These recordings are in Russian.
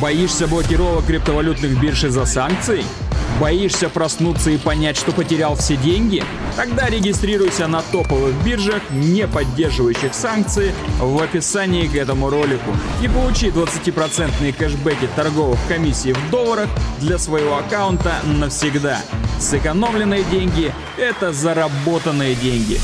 Боишься блокировок криптовалютных бирж из-за санкций? Боишься проснуться и понять, что потерял все деньги? Тогда регистрируйся на топовых биржах, не поддерживающих санкции, в описании к этому ролику и получи 20% кэшбэки торговых комиссий в долларах для своего аккаунта навсегда. Сэкономленные деньги – это заработанные деньги.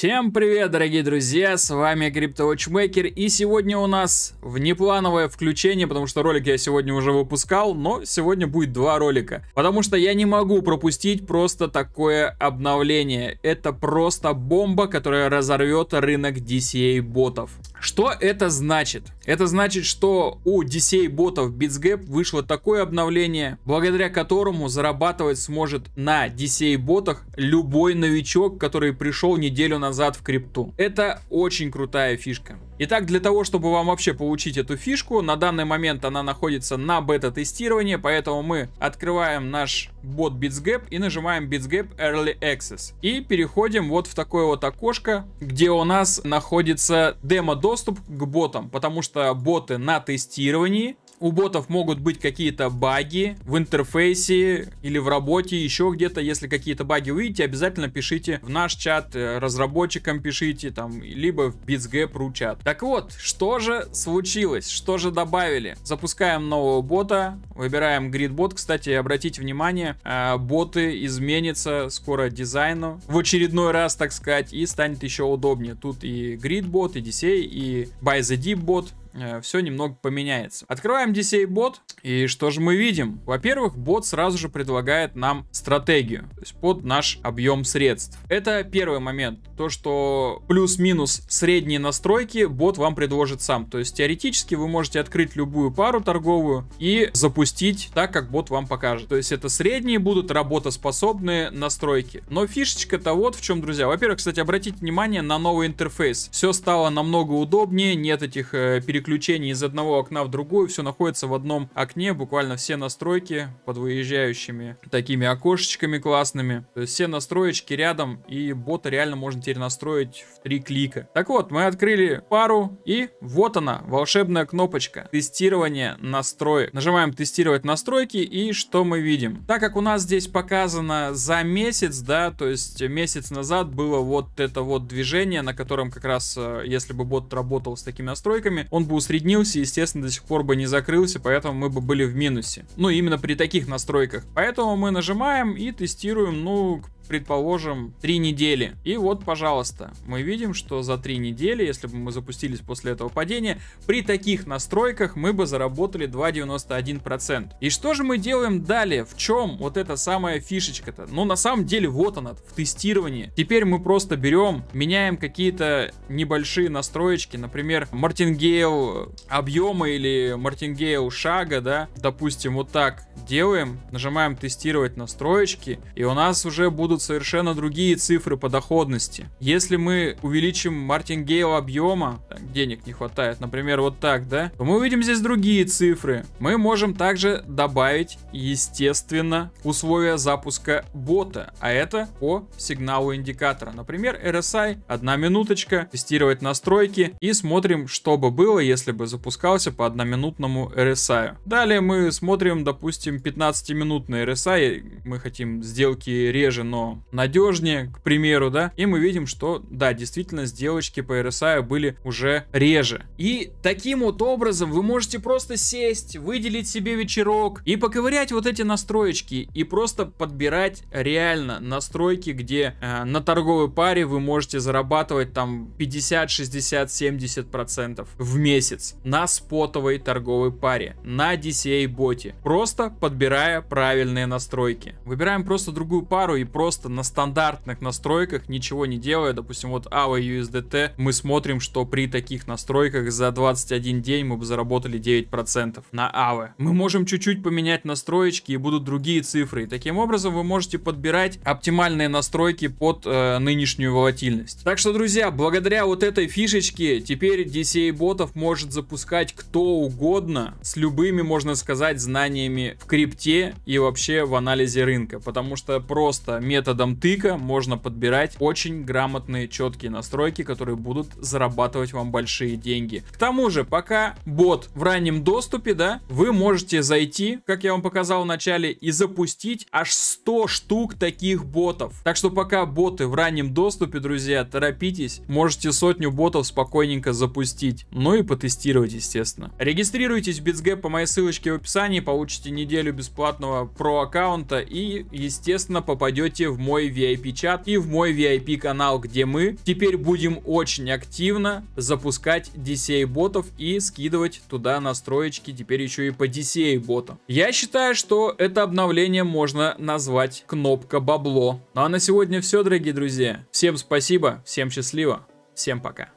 Всем привет, дорогие друзья, с вами CryptoWatchmaker, и сегодня у нас внеплановое включение, потому что ролик я сегодня уже выпускал, но сегодня будет два ролика, потому что я не могу пропустить просто такое обновление, это просто бомба, которая разорвет рынок DCA-ботов. Что это значит? Это значит, что у DCA ботов BitsGap вышло такое обновление, благодаря которому зарабатывать сможет на DCA ботах любой новичок, который пришел неделю назад в крипту. Это очень крутая фишка. Итак, для того, чтобы вам вообще получить эту фишку, на данный момент она находится на бета-тестировании, поэтому мы открываем наш бот BitsGap и нажимаем BitsGap Early Access. И переходим вот в такое вот окошко, где у нас находится демо-доступ к ботам, потому что боты на тестировании, у ботов могут быть какие-то баги в интерфейсе или в работе, еще где-то. Если какие-то баги увидите, обязательно пишите в наш чат, э, разработчикам пишите, там, либо в BitsGap.ru чат. Так вот, что же случилось? Что же добавили? Запускаем нового бота, выбираем GridBot. Кстати, обратите внимание, э, боты изменятся скоро дизайну в очередной раз, так сказать, и станет еще удобнее. Тут и GridBot, и DCA, и ByTheDeepBot Э, все немного поменяется. Открываем DCA бот, и что же мы видим? Во-первых, бот сразу же предлагает нам стратегию, то есть под наш объем средств. Это первый момент, то, что плюс-минус средние настройки бот вам предложит сам. То есть теоретически вы можете открыть любую пару торговую и запустить так, как бот вам покажет. То есть это средние будут работоспособные настройки. Но фишечка-то вот в чем, друзья. Во-первых, кстати, обратите внимание на новый интерфейс. Все стало намного удобнее, нет этих э, переключений переключений из одного окна в другое, все находится в одном окне, буквально все настройки под выезжающими такими окошечками классными. То есть все настроечки рядом, и бота реально можно теперь настроить в три клика. Так вот, мы открыли пару, и вот она, волшебная кнопочка. Тестирование настроек. Нажимаем тестировать настройки, и что мы видим? Так как у нас здесь показано за месяц, да, то есть месяц назад было вот это вот движение, на котором как раз, э, если бы бот работал с такими настройками, он бы усреднился, естественно, до сих пор бы не закрылся, поэтому мы бы были в минусе. Ну, именно при таких настройках. Поэтому мы нажимаем и тестируем, ну, к предположим, три недели. И вот, пожалуйста, мы видим, что за три недели, если бы мы запустились после этого падения, при таких настройках мы бы заработали 2,91%. И что же мы делаем далее? В чем вот эта самая фишечка-то? Ну, на самом деле, вот она, в тестировании. Теперь мы просто берем, меняем какие-то небольшие настроечки, например, мартингейл объема или мартингейл шага, да, допустим, вот так делаем, нажимаем тестировать настроечки, и у нас уже будут будут совершенно другие цифры по доходности. Если мы увеличим мартингейл объема, так, денег не хватает, например, вот так, да, то мы увидим здесь другие цифры. Мы можем также добавить, естественно, условия запуска бота, а это по сигналу индикатора. Например, RSI, одна минуточка, тестировать настройки и смотрим, что бы было, если бы запускался по одноминутному RSI. Далее мы смотрим, допустим, 15-минутный RSI, мы хотим сделки реже, но надежнее, к примеру, да, и мы видим, что, да, действительно, сделочки по RSI были уже реже. И таким вот образом вы можете просто сесть, выделить себе вечерок и поковырять вот эти настроечки и просто подбирать реально настройки, где э, на торговой паре вы можете зарабатывать там 50, 60, 70 процентов в месяц на спотовой торговой паре, на DCA боте, просто подбирая правильные настройки. Выбираем просто другую пару и просто просто на стандартных настройках, ничего не делая, допустим, вот AVA USDT, мы смотрим, что при таких настройках за 21 день мы бы заработали 9% на AVA. Мы можем чуть-чуть поменять настроечки и будут другие цифры. И таким образом вы можете подбирать оптимальные настройки под э, нынешнюю волатильность. Так что, друзья, благодаря вот этой фишечке теперь DCA ботов может запускать кто угодно с любыми, можно сказать, знаниями в крипте и вообще в анализе рынка. Потому что просто метод методом тыка можно подбирать очень грамотные, четкие настройки, которые будут зарабатывать вам большие деньги. К тому же, пока бот в раннем доступе, да, вы можете зайти, как я вам показал в начале, и запустить аж 100 штук таких ботов. Так что пока боты в раннем доступе, друзья, торопитесь, можете сотню ботов спокойненько запустить. Ну и потестировать, естественно. Регистрируйтесь в BitsGap по моей ссылочке в описании, получите неделю бесплатного про аккаунта и, естественно, попадете в мой VIP-чат и в мой VIP-канал, где мы теперь будем очень активно запускать DCA-ботов и скидывать туда настроечки теперь еще и по DCA-ботам. Я считаю, что это обновление можно назвать кнопка бабло. Ну а на сегодня все, дорогие друзья. Всем спасибо, всем счастливо, всем пока.